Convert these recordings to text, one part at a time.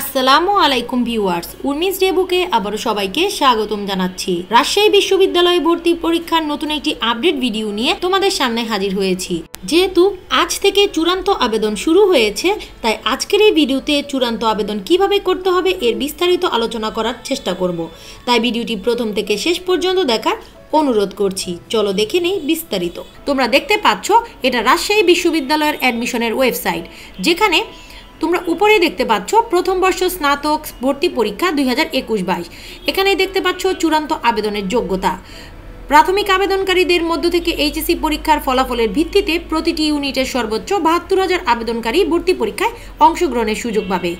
আসসালামু আলাইকুম viewers Urmi's day বুকে আবারও সবাইকে স্বাগতম জানাচ্ছি রাজশাহী বিশ্ববিদ্যালয়ে ভর্তি পরীক্ষার নতুন একটি আপডেট ভিডিও নিয়ে তোমাদের সামনে হাজির হয়েছি যেহেতু আজ থেকে চূড়ান্ত আবেদন শুরু হয়েছে তাই আজকের এই ভিডিওতে চূড়ান্ত আবেদন কিভাবে করতে হবে এর বিস্তারিত আলোচনা করার চেষ্টা করব তাই ভিডিওটি প্রথম থেকে শেষ পর্যন্ত দেখার অনুরোধ করছি চলো দেখে নেই বিস্তারিত তোমরা দেখতে পাচ্ছ এটা রাজশাহী বিশ্ববিদ্যালয়ের অ্যাডমিশনের ওয়েবসাইট যেখানে তোমরা উপরে দেখতে পাচ্ছ প্রথম বর্ষ স্নাতক ভর্তি পরীক্ষা দুই হাজার একুশ বাইশ এখানে দেখতে পাচ্ছ চূড়ান্ত আবেদনের যোগ্যতা প্রাথমিক আবেদনকারীদের মধ্য থেকে এইচএসি পরীক্ষার ফলাফলের ভিত্তিতে প্রতিটি ইউনিটের সর্বোচ্চ বাহাত্তর হাজার আবেদনকারী ভর্তি পরীক্ষায় অংশগ্রহণের সুযোগ পাবে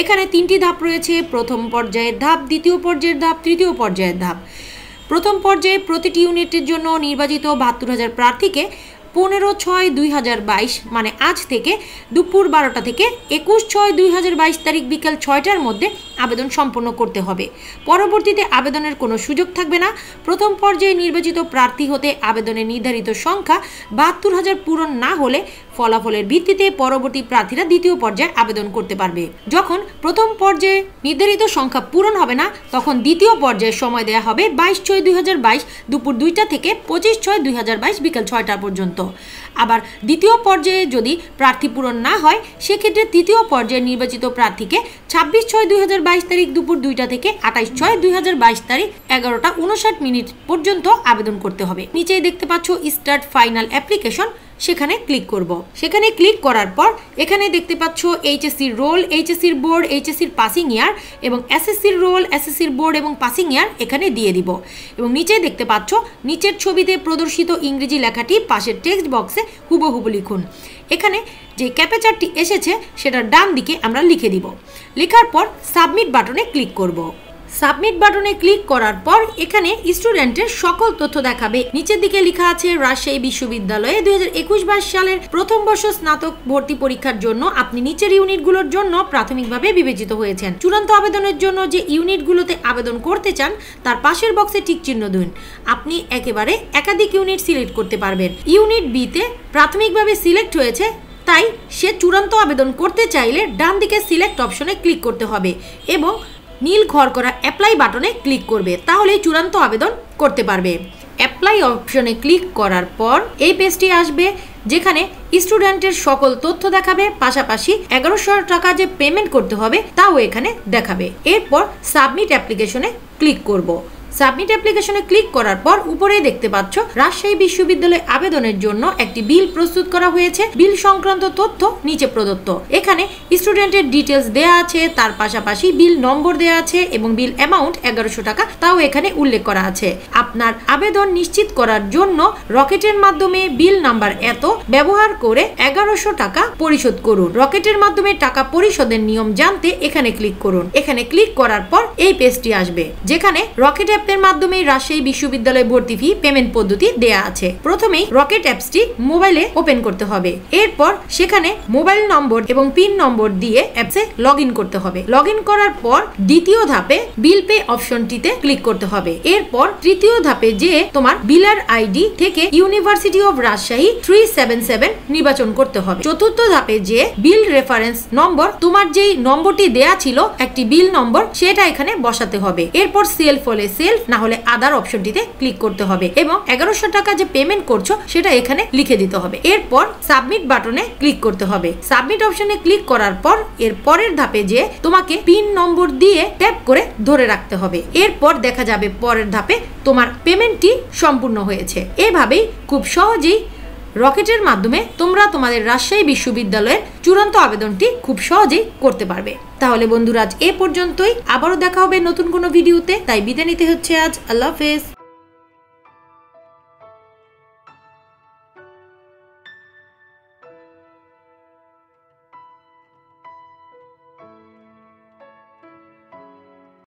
এখানে তিনটি ধাপ রয়েছে প্রথম পর্যায়ের ধাপ দ্বিতীয় পর্যায়ের ধাপ তৃতীয় পর্যায়ের ধাপ প্রথম পর্যায়ে প্রতিটি ইউনিটের জন্য নির্বাচিত বাহাত্তর হাজার প্রার্থীকে পনেরো ছয় দুই মানে আজ থেকে দুপুর বারোটা থেকে একুশ ছয় দুই তারিখ বিকেল ছয়টার মধ্যে আবেদন সম্পন্ন করতে হবে পরবর্তীতে আবেদনের কোনো সুযোগ থাকবে না প্রথম পর্যায়ে নির্বাচিত প্রার্থী হতে আবেদনের নির্ধারিত সংখ্যা বাহাত্তর হাজার পূরণ না হলে ফলাফলের ভিত্তিতে পরবর্তী প্রার্থীরা দ্বিতীয় পর্যায়ে আবেদন করতে পারবে যখন প্রথম পর্যায়ে নির্ধারিত সংখ্যা পূরণ হবে না তখন দ্বিতীয় পর্যায়ে সময় দেওয়া হবে বাইশ ছয় দুই দুপুর দুইটা থেকে পঁচিশ ছয় দুই বিকাল ছয়টা পর্যন্ত আবার দ্বিতীয় পর্যায়ে যদি প্রার্থী পূরণ না হয় সেক্ষেত্রে তৃতীয় পর্যায়ে নির্বাচিত প্রার্থীকে ছাব্বিশ ছয় দুই তারিখ দুপুর দুইটা থেকে আঠাইশ ছয় দুই তারিখ এগারোটা উনষাট মিনিট পর্যন্ত আবেদন করতে হবে নিচেই দেখতে পাচ্ছ স্টার্ট ফাইনাল অ্যাপ্লিকেশন সেখানে ক্লিক করব। সেখানে ক্লিক করার পর এখানে দেখতে পাচ্ছ এইচএসসির রোল এইচএসসির বোর্ড এইচএসসির পাসিং ইয়ার এবং এসএসসির রোল এসএসসির বোর্ড এবং পাসিং ইয়ার এখানে দিয়ে দিব এবং নিচে দেখতে পাচ্ছ নিচের ছবিতে প্রদর্শিত ইংরেজি লেখাটি পাশের টেক্সট বক্সে হুবহুবু লিখুন এখানে যে ক্যাপেচারটি এসেছে সেটার ডান দিকে আমরা লিখে দিব লেখার পর সাবমিট বাটনে ক্লিক করব সাবমিট বাটনে ক্লিক করার পর এখানে স্টুডেন্টের সকল তথ্য দেখাবে নিচের দিকে লেখা আছে রাজশাহী বিশ্ববিদ্যালয়ে দুই সালের প্রথম বর্ষ স্নাতক ভর্তি পরীক্ষার জন্য আপনি নিচের ইউনিটগুলোর জন্য প্রাথমিকভাবে বিবেচিত হয়েছেন চূড়ান্ত আবেদনের জন্য যে ইউনিটগুলোতে আবেদন করতে চান তার পাশের বক্সে ঠিক চিহ্ন দিন আপনি একেবারে একাধিক ইউনিট সিলেক্ট করতে পারবেন ইউনিট বিতে প্রাথমিকভাবে সিলেক্ট হয়েছে তাই সে চূড়ান্ত আবেদন করতে চাইলে ডান দিকে সিলেক্ট অপশনে ক্লিক করতে হবে এবং নীল ঘর করা অ্যাপ্লাই বাটনে ক্লিক করবে তাহলে চূড়ান্ত আবেদন করতে পারবে অ্যাপ্লাই অপশনে ক্লিক করার পর এই পেজটি আসবে যেখানে স্টুডেন্টের সকল তথ্য দেখাবে পাশাপাশি এগারোশো টাকা যে পেমেন্ট করতে হবে তাও এখানে দেখাবে এরপর সাবমিট অ্যাপ্লিকেশনে ক্লিক করব সাবমিট অ্যাপ্লিকেশনে ক্লিক করার পর উপরেই দেখতে পাচ্ছ রাজশাহী বিশ্ববিদ্যালয়ে আবেদনের জন্য একটি বিল প্রস্তুত করা হয়েছে বিল সংক্রান্ত তথ্য নিচে প্রদত্ত এখানে স্টুডেন্টের ডিটেলস দেয়া আছে তার পাশাপাশি বিল নম্বর দেয়া আছে এবং বিল অ্যামাউন্ট এগারোশো টাকা তাও এখানে উল্লেখ করা আছে আপনার আবেদন নিশ্চিত করার জন্য রকেটের মাধ্যমে বিল নাম্বার এত ব্যবহার করে এগারোশো টাকা পরিশোধ করুন রকেটের মাধ্যমে টাকা পরিশোধের নিয়ম জানতে এখানে ক্লিক করুন এখানে ক্লিক করার পর এই পেজটি আসবে যেখানে রকেটের অ্যাপের মাধ্যমে রাজশাহী বিশ্ববিদ্যালয় ভর্তি ফি পেমেন্ট পদ্ধতি দেয়া আছে প্রথমেই রকেট অ্যাপসটি মোবাইলে ওপেন করতে হবে এরপর সেখানে মোবাইল নম্বর এবং পিন নম্বর দিয়ে অ্যাপসে লগ করতে হবে লগ করার পর দ্বিতীয় ধাপে বিল পে অপশনটিতে ক্লিক করতে হবে এরপর তৃতীয় ধাপে যে তোমার বিলার আইডি থেকে university of Rajshahi three seven seven নির্বাচন করতে হবে চতুর্থ ধাপে যে বিল রেফারেন্স নম্বর তোমার যেই নম্বরটি দেয়া ছিল একটি বিল নম্বর সেটা এখানে বসাতে হবে এরপর সেল ফলে সেল সেলফ না হলে আদার অপশনটিতে ক্লিক করতে হবে এবং এগারোশো টাকা যে পেমেন্ট করছো সেটা এখানে লিখে দিতে হবে এরপর সাবমিট বাটনে ক্লিক করতে হবে সাবমিট অপশনে ক্লিক করার পর এর পরের ধাপে যে তোমাকে পিন নম্বর দিয়ে ট্যাপ করে ধরে রাখতে হবে এরপর দেখা যাবে পরের ধাপে তোমার পেমেন্টটি সম্পূর্ণ হয়েছে এভাবেই খুব সহজেই রকেটের মাধ্যমে তোমরা তোমাদের রাজশাহী বিশ্ববিদ্যালয়ের চূড়ান্ত আবেদনটি খুব সহজেই করতে পারবে তাহলে বন্ধুরা আজ এ পর্যন্তই আবারও দেখা হবে নতুন কোনো ভিডিওতে তাই বিদায় নিতে হচ্ছে আজ আল্লাহ হাফেজ